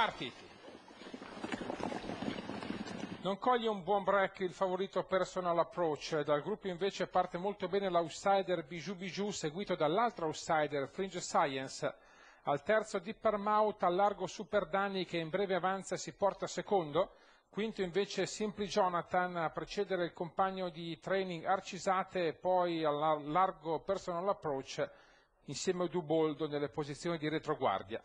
partiti. Non coglie un buon break il favorito personal approach, dal gruppo invece parte molto bene l'outsider Bijou Bijou seguito dall'altro outsider Fringe Science, al terzo Dippermouth al largo Super Danny che in breve avanza e si porta secondo, quinto invece Simply Jonathan a precedere il compagno di training Arcisate e poi al largo Personal Approach insieme a Duboldo nelle posizioni di retroguardia.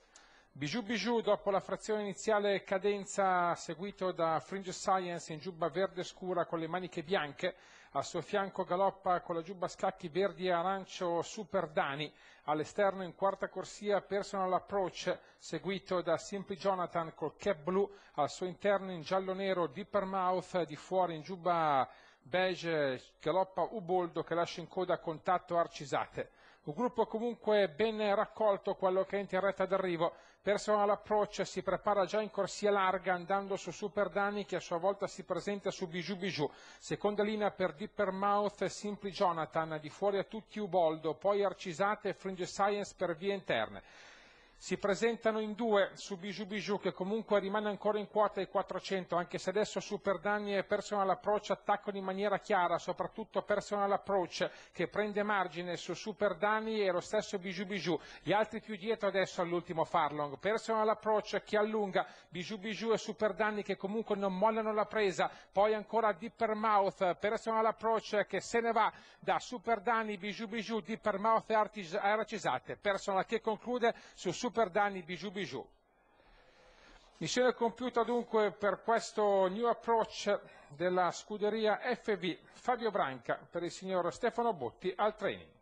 Bijou Bijou dopo la frazione iniziale cadenza seguito da Fringe Science in giubba verde scura con le maniche bianche, al suo fianco galoppa con la giubba scacchi verdi e arancio Super Dani, all'esterno in quarta corsia Personal Approach seguito da Simply Jonathan col cap blu, al suo interno in giallo-nero Deeper Mouth di fuori in giubba beige galoppa Uboldo che lascia in coda contatto Arcisate. Un gruppo comunque ben raccolto quello che entra in retta d'arrivo. Personal Approach si prepara già in corsia larga andando su Super Danny che a sua volta si presenta su Bijou Bijou. Seconda linea per Deeper Mouth e Simply Jonathan, di fuori a tutti Uboldo, poi Arcisate e Fringe Science per vie interne. Si presentano in due su Bijou Bijou che comunque rimane ancora in quota ai 400, anche se adesso Superdanni e Personal Approach attaccano in maniera chiara, soprattutto Personal Approach che prende margine su Superdanni e lo stesso Bijou Bijou Gli altri più dietro adesso all'ultimo Farlong. Personal Approach che allunga, Bijou Bijou e Superdanni che comunque non mollano la presa, poi ancora Dipper Mouth, Personal Approach che se ne va da Superdanni, Bijou Bijou Dipper Mouth e Aracisate Personal che conclude su Superdanni per danni bigiù-bigiù. Missione compiuta dunque per questo new approach della scuderia FV Fabio Branca per il signor Stefano Botti al training.